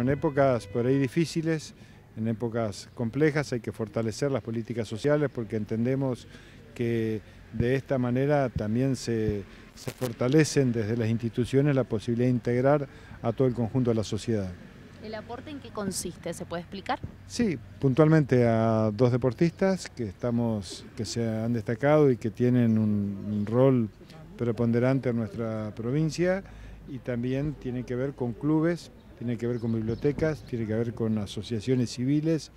En épocas por ahí difíciles, en épocas complejas, hay que fortalecer las políticas sociales porque entendemos que de esta manera también se, fortalecen desde las instituciones la posibilidad de integrar a todo el conjunto de la sociedad. ¿El aporte en qué consiste? ¿Se puede explicar? Sí, puntualmente a dos deportistas que, estamos, que se han destacado y que tienen un, un rol preponderante en nuestra provincia y también tiene que ver con clubes tiene que ver con bibliotecas, tiene que ver con asociaciones civiles,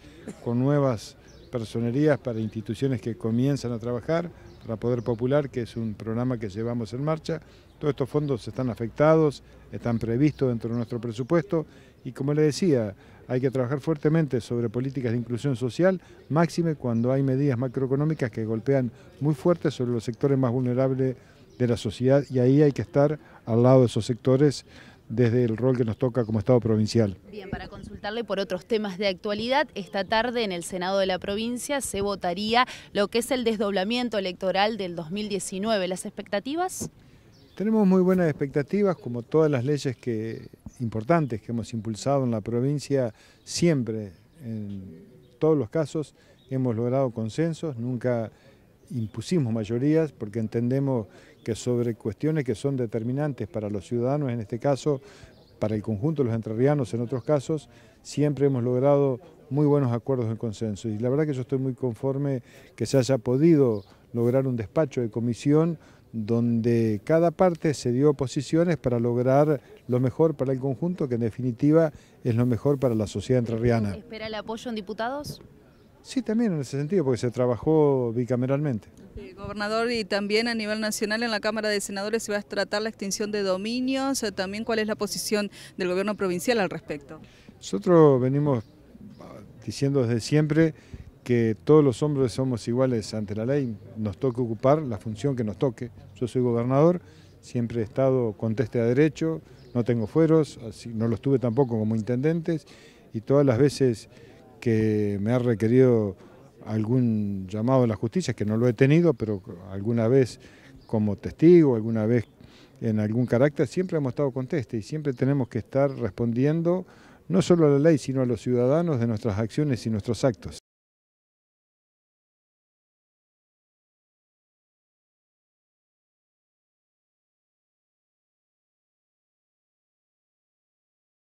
con nuevas personerías para instituciones que comienzan a trabajar, para Poder Popular, que es un programa que llevamos en marcha. Todos estos fondos están afectados, están previstos dentro de nuestro presupuesto y como le decía, hay que trabajar fuertemente sobre políticas de inclusión social, máxime cuando hay medidas macroeconómicas que golpean muy fuerte sobre los sectores más vulnerables de la sociedad y ahí hay que estar al lado de esos sectores desde el rol que nos toca como Estado provincial. Bien, para consultarle por otros temas de actualidad, esta tarde en el Senado de la provincia se votaría lo que es el desdoblamiento electoral del 2019. ¿Las expectativas? Tenemos muy buenas expectativas, como todas las leyes que, importantes que hemos impulsado en la provincia, siempre, en todos los casos, hemos logrado consensos, nunca impusimos mayorías porque entendemos que sobre cuestiones que son determinantes para los ciudadanos, en este caso, para el conjunto de los entrerrianos en otros casos, siempre hemos logrado muy buenos acuerdos de consenso. Y la verdad que yo estoy muy conforme que se haya podido lograr un despacho de comisión donde cada parte se dio posiciones para lograr lo mejor para el conjunto, que en definitiva es lo mejor para la sociedad entrerriana. ¿Espera el apoyo en diputados? Sí, también en ese sentido, porque se trabajó bicameralmente. gobernador, y también a nivel nacional en la Cámara de Senadores se va a tratar la extinción de dominios, eh, también cuál es la posición del gobierno provincial al respecto. Nosotros venimos ah, diciendo desde siempre que todos los hombres somos iguales ante la ley, nos toca ocupar la función que nos toque. Yo soy gobernador, siempre he estado conteste a derecho, no tengo fueros, así, no los tuve tampoco como intendentes, y todas las veces que me ha requerido algún llamado de la justicia, que no lo he tenido, pero alguna vez como testigo, alguna vez en algún carácter, siempre hemos estado conteste y siempre tenemos que estar respondiendo no solo a la ley, sino a los ciudadanos de nuestras acciones y nuestros actos.